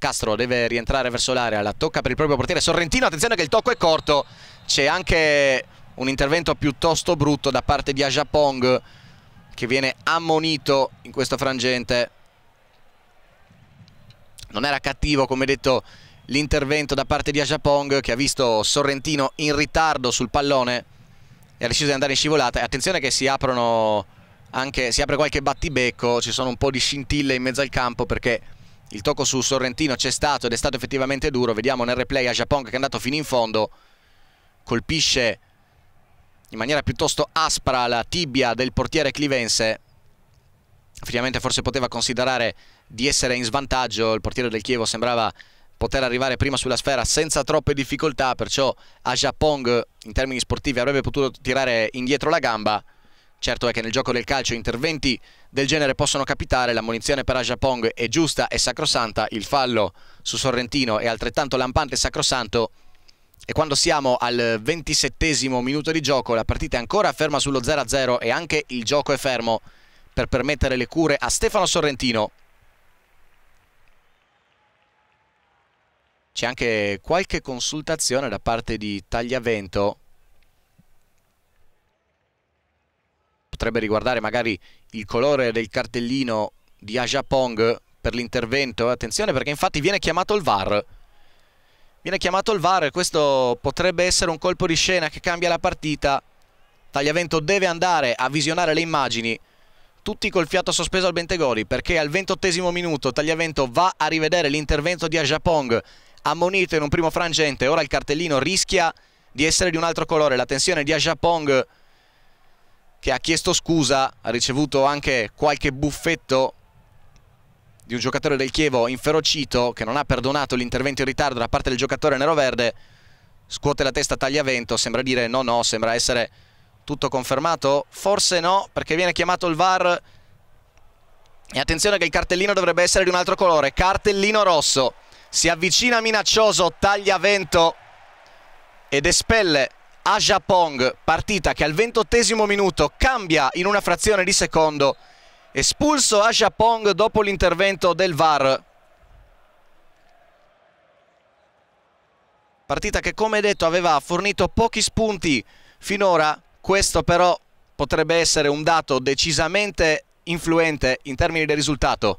Castro deve rientrare verso l'area, la tocca per il proprio portiere Sorrentino, attenzione che il tocco è corto, c'è anche un intervento piuttosto brutto da parte di Ajapong che viene ammonito in questo frangente. Non era cattivo come detto l'intervento da parte di Ajapong che ha visto Sorrentino in ritardo sul pallone e ha deciso di andare in scivolata. Attenzione che si aprono anche, si apre qualche battibecco, ci sono un po' di scintille in mezzo al campo perché il tocco su Sorrentino c'è stato ed è stato effettivamente duro. Vediamo nel replay a Japong che è andato fino in fondo. Colpisce in maniera piuttosto aspra la tibia del portiere clivense. Effettivamente forse poteva considerare di essere in svantaggio. Il portiere del Chievo sembrava poter arrivare prima sulla sfera senza troppe difficoltà, perciò a Japong in termini sportivi avrebbe potuto tirare indietro la gamba. Certo è che nel gioco del calcio interventi del genere possono capitare, la munizione per Ajapong è giusta e sacrosanta, il fallo su Sorrentino è altrettanto lampante e sacrosanto e quando siamo al ventisettesimo minuto di gioco la partita è ancora ferma sullo 0-0 e anche il gioco è fermo per permettere le cure a Stefano Sorrentino. C'è anche qualche consultazione da parte di Tagliavento potrebbe riguardare magari il colore del cartellino di Aja Pong per l'intervento. Attenzione perché infatti viene chiamato il VAR. Viene chiamato il VAR e questo potrebbe essere un colpo di scena che cambia la partita. Tagliavento deve andare a visionare le immagini. Tutti col fiato sospeso al Bentegori perché al ventottesimo minuto Tagliavento va a rivedere l'intervento di Aja Pong ammonito in un primo frangente. Ora il cartellino rischia di essere di un altro colore. La tensione di Aja Pong che ha chiesto scusa, ha ricevuto anche qualche buffetto di un giocatore del Chievo inferocito che non ha perdonato l'intervento in ritardo da parte del giocatore nero-verde, scuote la testa tagliavento, sembra dire no no, sembra essere tutto confermato, forse no perché viene chiamato il VAR e attenzione che il cartellino dovrebbe essere di un altro colore, cartellino rosso, si avvicina minaccioso, tagliavento ed espelle a Japong, partita che al ventottesimo minuto cambia in una frazione di secondo, espulso a Japong dopo l'intervento del VAR. Partita che come detto aveva fornito pochi spunti finora, questo però potrebbe essere un dato decisamente influente in termini di risultato.